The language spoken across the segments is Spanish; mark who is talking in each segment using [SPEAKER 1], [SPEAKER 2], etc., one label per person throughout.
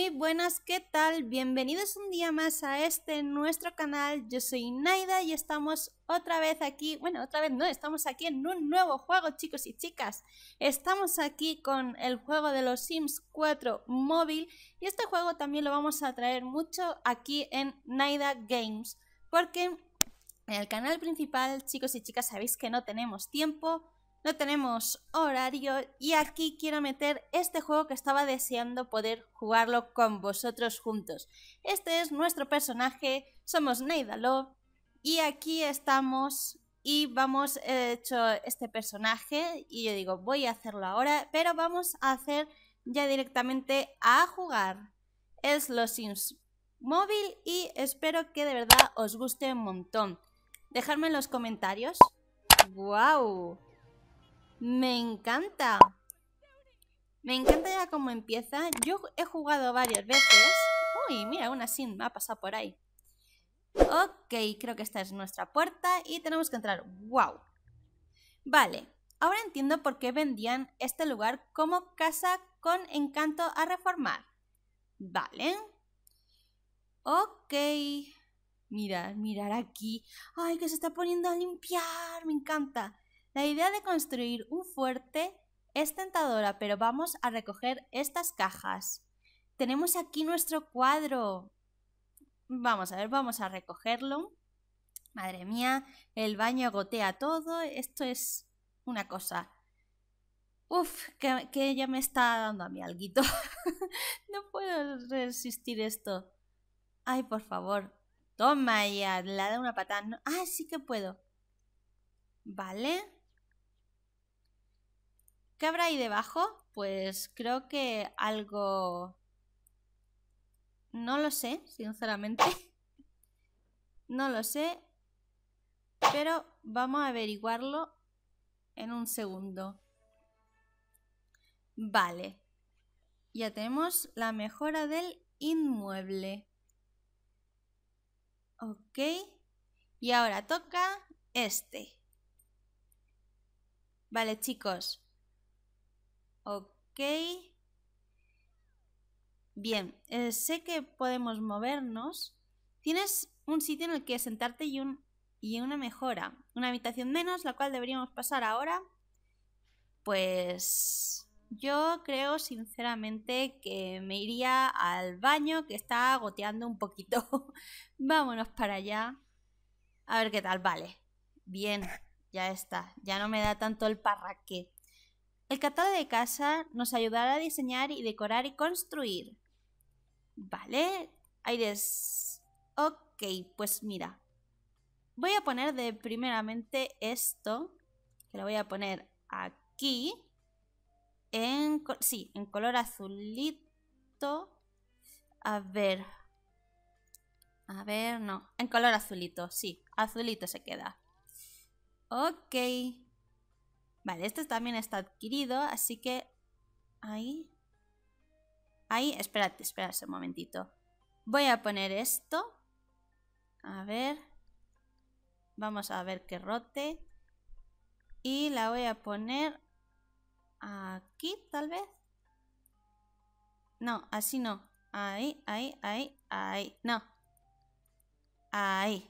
[SPEAKER 1] muy buenas, ¿qué tal? Bienvenidos un día más a este nuestro canal. Yo soy Naida y estamos otra vez aquí. Bueno, otra vez no, estamos aquí en un nuevo juego, chicos y chicas. Estamos aquí con el juego de los Sims 4 móvil y este juego también lo vamos a traer mucho aquí en Naida Games, porque en el canal principal, chicos y chicas, sabéis que no tenemos tiempo no tenemos horario y aquí quiero meter este juego que estaba deseando poder jugarlo con vosotros juntos. Este es nuestro personaje, somos Neida y aquí estamos y vamos, he hecho este personaje y yo digo voy a hacerlo ahora, pero vamos a hacer ya directamente a jugar. Es Los Sims móvil y espero que de verdad os guste un montón. Dejadme en los comentarios. ¡Guau! Me encanta. Me encanta ya cómo empieza. Yo he jugado varias veces. Uy, mira, una sin me ha pasado por ahí. Ok, creo que esta es nuestra puerta y tenemos que entrar. ¡Wow! Vale, ahora entiendo por qué vendían este lugar como casa con encanto a reformar. Vale. Ok. mira mirar aquí. ¡Ay, que se está poniendo a limpiar! Me encanta. La idea de construir un fuerte es tentadora, pero vamos a recoger estas cajas. Tenemos aquí nuestro cuadro. Vamos a ver, vamos a recogerlo. Madre mía, el baño gotea todo. Esto es una cosa. Uf, que, ella ya me está dando a mi alguito. no puedo resistir esto. Ay, por favor. Toma ya, le da una patada. Ah, sí que puedo. Vale. ¿Qué habrá ahí debajo? Pues creo que algo... No lo sé, sinceramente. No lo sé. Pero vamos a averiguarlo en un segundo. Vale. Ya tenemos la mejora del inmueble. Ok. Y ahora toca este. Vale, chicos. Ok. Bien, eh, sé que podemos movernos. Tienes un sitio en el que sentarte y, y una mejora. Una habitación menos, la cual deberíamos pasar ahora. Pues yo creo sinceramente que me iría al baño que está goteando un poquito. Vámonos para allá. A ver qué tal, vale. Bien, ya está. Ya no me da tanto el parraqué. El catálogo de casa nos ayudará a diseñar y decorar y construir. Vale, Aires. Ok, pues mira. Voy a poner de primeramente esto, que lo voy a poner aquí, en, sí, en color azulito. A ver. A ver, no. En color azulito, sí. Azulito se queda. Ok. Vale, este también está adquirido, así que... Ahí... Ahí, espérate, espérate un momentito. Voy a poner esto. A ver. Vamos a ver que rote. Y la voy a poner aquí, tal vez. No, así no. Ahí, ahí, ahí, ahí. No. Ahí.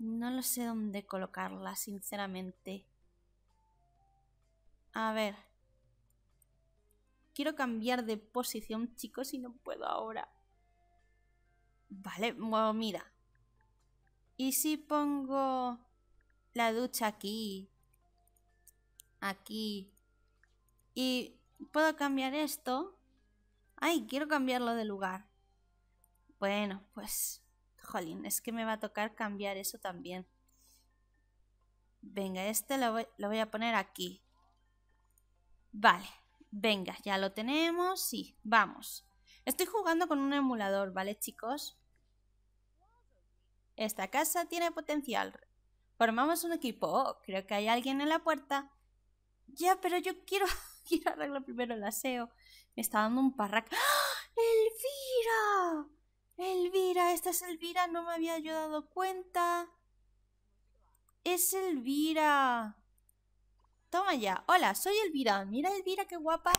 [SPEAKER 1] No lo sé dónde colocarla, sinceramente. A ver. Quiero cambiar de posición, chicos, y no puedo ahora. Vale, bueno, mira. ¿Y si pongo la ducha aquí? Aquí. Y puedo cambiar esto. Ay, quiero cambiarlo de lugar. Bueno, pues... Jolín, es que me va a tocar cambiar eso también. Venga, este lo voy a poner aquí. Vale, venga, ya lo tenemos, sí, vamos. Estoy jugando con un emulador, ¿vale, chicos? Esta casa tiene potencial. Formamos un equipo. Oh, creo que hay alguien en la puerta. Ya, pero yo quiero, a arreglar primero el aseo. Me está dando un parrac. ¡Ah! ¡Elvira! Elvira, esta es Elvira, no me había yo dado cuenta. Es Elvira. Toma ya. Hola, soy Elvira. Mira, Elvira, qué guapa.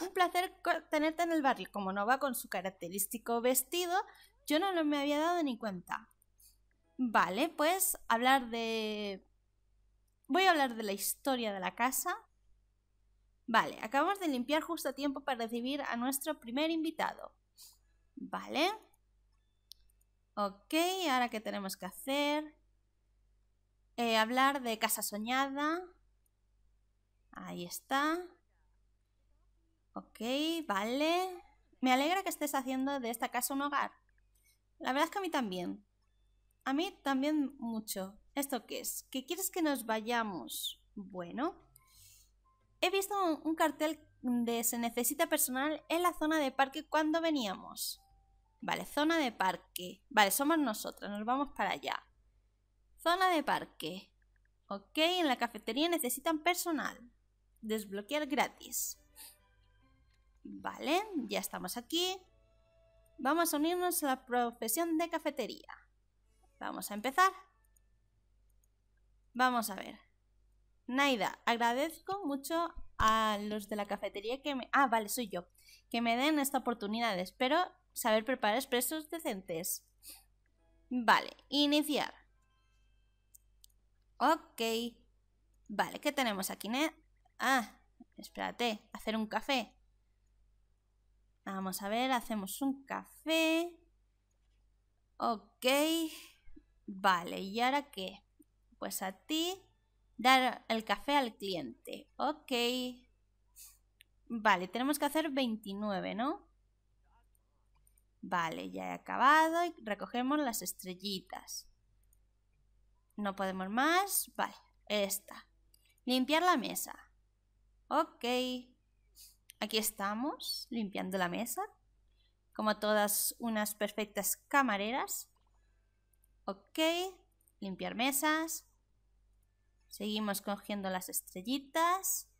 [SPEAKER 1] Un placer tenerte en el barrio. Como no va con su característico vestido, yo no lo me había dado ni cuenta. Vale, pues hablar de... Voy a hablar de la historia de la casa. Vale, acabamos de limpiar justo a tiempo para recibir a nuestro primer invitado. Vale. Ok, ahora qué tenemos que hacer. Eh, hablar de casa soñada. Ahí está. Ok, vale. Me alegra que estés haciendo de esta casa un hogar. La verdad es que a mí también. A mí también mucho. ¿Esto qué es? ¿Que quieres que nos vayamos? Bueno. He visto un cartel de se necesita personal en la zona de parque cuando veníamos. Vale, zona de parque. Vale, somos nosotras, nos vamos para allá. Zona de parque. Ok, en la cafetería necesitan personal. Desbloquear gratis. Vale, ya estamos aquí. Vamos a unirnos a la profesión de cafetería. Vamos a empezar. Vamos a ver. Naida, agradezco mucho a los de la cafetería que me... Ah, vale, soy yo. Que me den esta oportunidad. Espero saber preparar expresos decentes. Vale, iniciar. Ok. Vale, ¿qué tenemos aquí? Ah, espérate, hacer un café. Vamos a ver, hacemos un café. Ok. Vale, ¿y ahora qué? Pues a ti dar el café al cliente. Ok. Vale, tenemos que hacer 29, ¿no? Vale, ya he acabado y recogemos las estrellitas. No podemos más. Vale, esta. Limpiar la mesa. Ok, aquí estamos limpiando la mesa, como todas unas perfectas camareras. Ok, limpiar mesas. Seguimos cogiendo las estrellitas.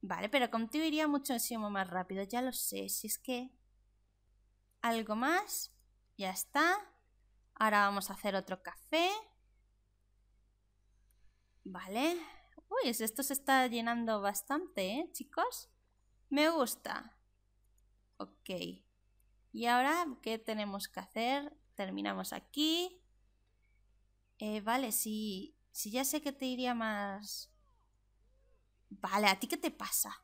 [SPEAKER 1] Vale, pero contigo iría muchísimo más rápido, ya lo sé, si es que... Algo más, ya está. Ahora vamos a hacer otro café. Vale, Uy, pues, esto se está llenando bastante, ¿eh, chicos? Me gusta. Ok. Y ahora, ¿qué tenemos que hacer? Terminamos aquí. Eh, vale, si, si ya sé que te iría más... Vale, ¿a ti qué te pasa?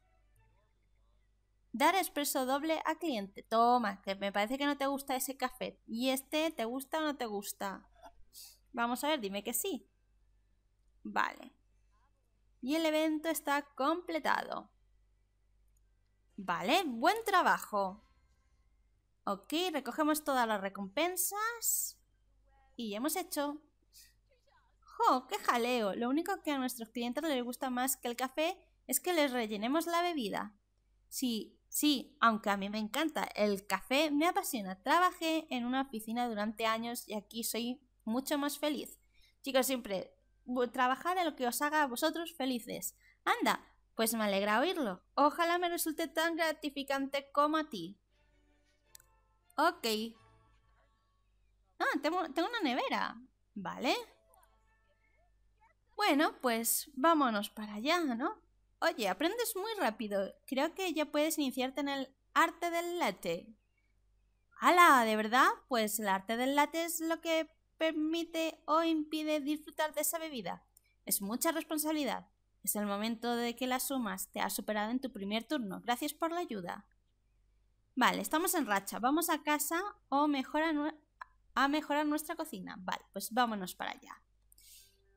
[SPEAKER 1] Dar expreso doble a cliente. Toma, que me parece que no te gusta ese café. ¿Y este te gusta o no te gusta? Vamos a ver, dime que sí. Vale y el evento está completado. Vale, buen trabajo. Ok, recogemos todas las recompensas y hemos hecho. ¡Jo, qué jaleo! Lo único que a nuestros clientes les gusta más que el café es que les rellenemos la bebida. Sí, sí, aunque a mí me encanta, el café me apasiona. Trabajé en una oficina durante años y aquí soy mucho más feliz. Chicos, siempre Trabajar en lo que os haga a vosotros felices. Anda, pues me alegra oírlo. Ojalá me resulte tan gratificante como a ti. Ok. Ah, tengo, una nevera. Vale. Bueno, pues vámonos para allá, ¿no? Oye, aprendes muy rápido. Creo que ya puedes iniciarte en el arte del latte. ¡Hala! ¿De verdad? Pues el arte del latte es lo que permite o impide disfrutar de esa bebida. Es mucha responsabilidad. Es el momento de que la sumas. Te has superado en tu primer turno. Gracias por la ayuda. Vale, estamos en racha. Vamos a casa o mejor a, a mejorar nuestra cocina. Vale, pues vámonos para allá.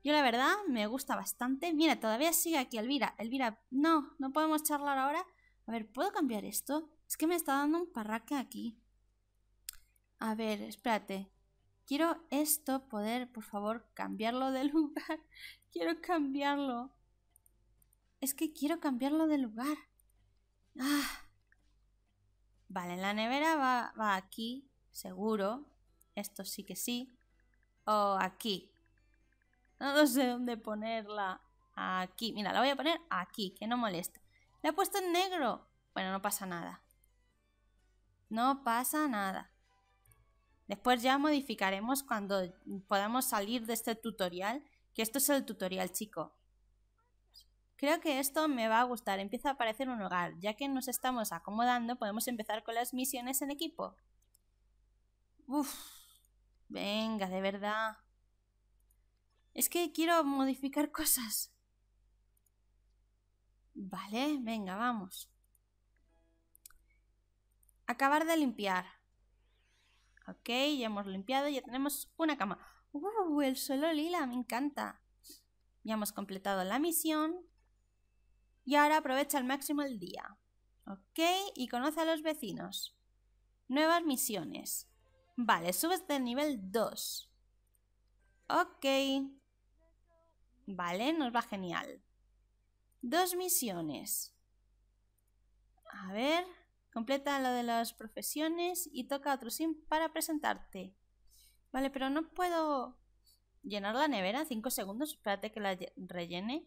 [SPEAKER 1] Yo la verdad me gusta bastante. Mira, todavía sigue aquí Elvira. Elvira, no, no podemos charlar ahora. A ver, ¿puedo cambiar esto? Es que me está dando un parraque aquí. A ver, espérate. Quiero esto poder, por favor, cambiarlo de lugar. Quiero cambiarlo. Es que quiero cambiarlo de lugar. Ah. Vale, la nevera va, va aquí, seguro. Esto sí que sí. O aquí. No sé dónde ponerla. Aquí. Mira, la voy a poner aquí, que no molesta. La he puesto en negro. Bueno, no pasa nada. No pasa nada. Después ya modificaremos cuando podamos salir de este tutorial, que esto es el tutorial chico. Creo que esto me va a gustar, empieza a parecer un hogar. Ya que nos estamos acomodando, podemos empezar con las misiones en equipo. Uf, venga, de verdad. Es que quiero modificar cosas. Vale, venga, vamos. Acabar de limpiar. Ok, ya hemos limpiado, ya tenemos una cama. ¡Uh! El suelo lila, me encanta. Ya hemos completado la misión. Y ahora aprovecha al máximo el día. Ok, y conoce a los vecinos. Nuevas misiones. Vale, subes del nivel 2. Ok. Vale, nos va genial. Dos misiones. A ver. Completa lo de las profesiones y toca otro sim para presentarte. Vale, pero no puedo llenar la nevera 5 segundos. Espérate que la rellene.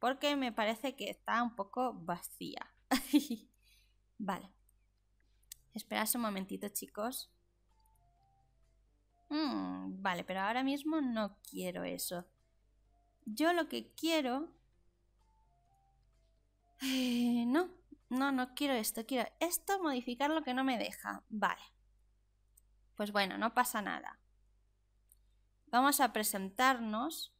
[SPEAKER 1] Porque me parece que está un poco vacía. vale. Espera un momentito, chicos. Mm, vale, pero ahora mismo no quiero eso. Yo lo que quiero... Eh, no, no, no quiero esto, quiero esto, modificar lo que no me deja. Vale. Pues bueno, no pasa nada. Vamos a presentarnos.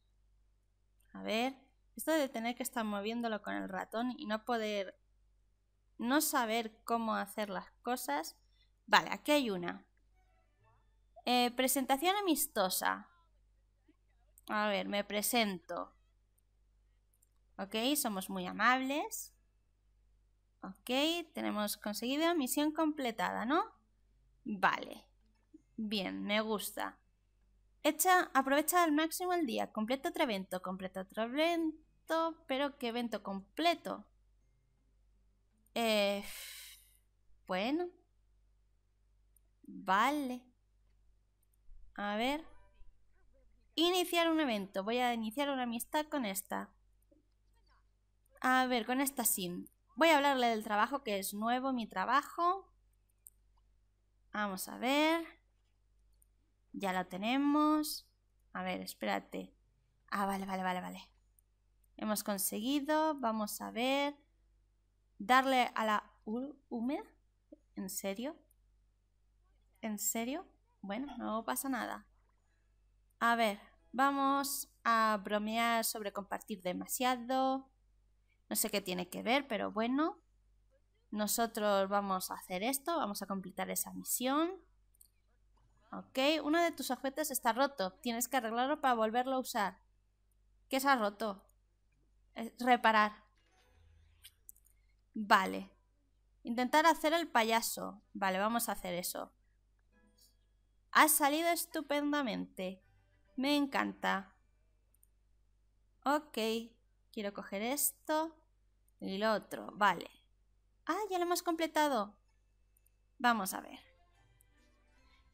[SPEAKER 1] A ver, esto de tener que estar moviéndolo con el ratón y no poder, no saber cómo hacer las cosas. Vale, aquí hay una. Eh, presentación amistosa. A ver, me presento. Ok, somos muy amables. Ok, tenemos conseguido misión completada, ¿no? Vale. Bien, me gusta. aprovecha al máximo el día. Completa otro evento. Completa otro evento. Pero ¿qué evento completo? Eh, bueno. Vale. A ver. Iniciar un evento. Voy a iniciar una amistad con esta. A ver, con esta sim. Voy a hablarle del trabajo que es nuevo, mi trabajo. Vamos a ver. Ya lo tenemos. A ver, espérate. Ah, vale, vale, vale, vale. Hemos conseguido. Vamos a ver. Darle a la húmeda. ¿En serio? ¿En serio? Bueno, no pasa nada. A ver, vamos a bromear sobre compartir demasiado. No sé qué tiene que ver, pero bueno. Nosotros vamos a hacer esto, vamos a completar esa misión. Ok, uno de tus objetos está roto. Tienes que arreglarlo para volverlo a usar. ¿Qué se ha roto? Eh, reparar. Vale. Intentar hacer el payaso. Vale, vamos a hacer eso. Ha salido estupendamente. Me encanta. Ok, quiero coger esto el otro, vale. Ah, ya lo hemos completado. Vamos a ver.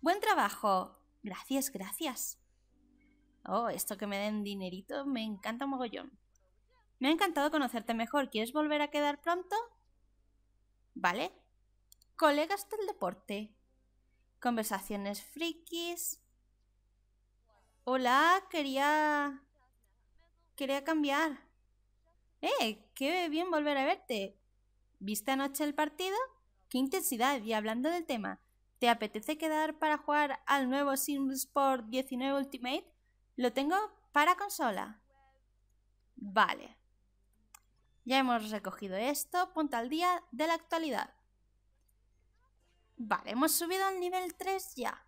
[SPEAKER 1] Buen trabajo. Gracias, gracias. Oh, esto que me den dinerito me encanta mogollón. Me ha encantado conocerte mejor. ¿Quieres volver a quedar pronto? Vale. Colegas del deporte. Conversaciones frikis. Hola, quería... Quería cambiar. ¡Eh! ¡Qué bien volver a verte! ¿Viste anoche el partido? ¡Qué intensidad! Y hablando del tema, ¿te apetece quedar para jugar al nuevo SimSport 19 Ultimate? Lo tengo para consola. Vale. Ya hemos recogido esto. Ponte al día de la actualidad. Vale, hemos subido al nivel 3 ya.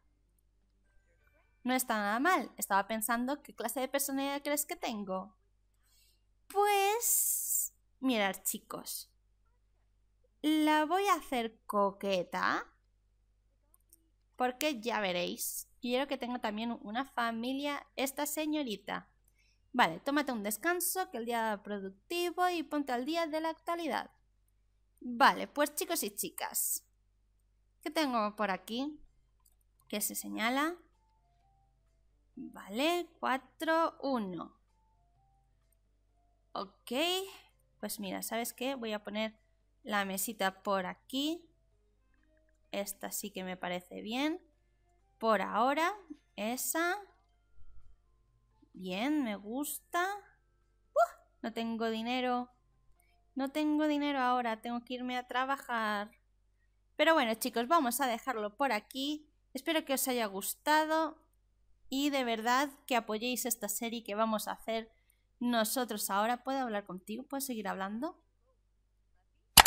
[SPEAKER 1] No está nada mal. Estaba pensando qué clase de personalidad crees que tengo. Pues, mirad chicos, la voy a hacer coqueta porque ya veréis. Quiero que tenga también una familia esta señorita. Vale, tómate un descanso, que el día productivo y ponte al día de la actualidad. Vale, pues chicos y chicas, ¿qué tengo por aquí? ¿Qué se señala? Vale, 4, 1. Ok, pues mira, ¿sabes qué? Voy a poner la mesita por aquí. Esta sí que me parece bien. Por ahora, esa. Bien, me gusta. No tengo dinero. No tengo dinero ahora, tengo que irme a trabajar. Pero bueno, chicos, vamos a dejarlo por aquí. Espero que os haya gustado y de verdad que apoyéis esta serie que vamos a hacer nosotros ahora puedo hablar contigo, puedo seguir hablando.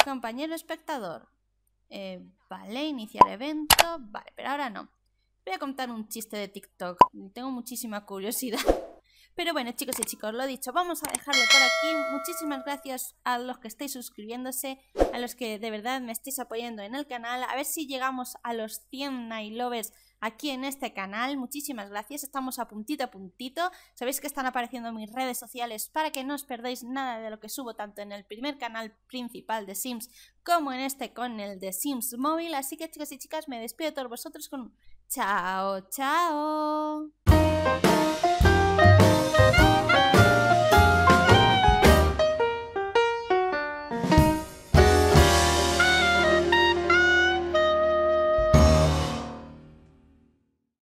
[SPEAKER 1] Compañero espectador. Eh, vale, iniciar evento. Vale, pero ahora no. Voy a contar un chiste de TikTok. Tengo muchísima curiosidad. Pero bueno, chicos y chicos, lo dicho, vamos a dejarlo por aquí. Muchísimas gracias a los que estáis suscribiéndose, a los que de verdad me estáis apoyando en el canal. A ver si llegamos a los 100 Night aquí en este canal. Muchísimas gracias, estamos a puntito a puntito. Sabéis que están apareciendo mis redes sociales para que no os perdáis nada de lo que subo tanto en el primer canal principal de Sims como en este con el de Sims Móvil. Así que chicos y chicas, me despido de todos vosotros con chao, chao.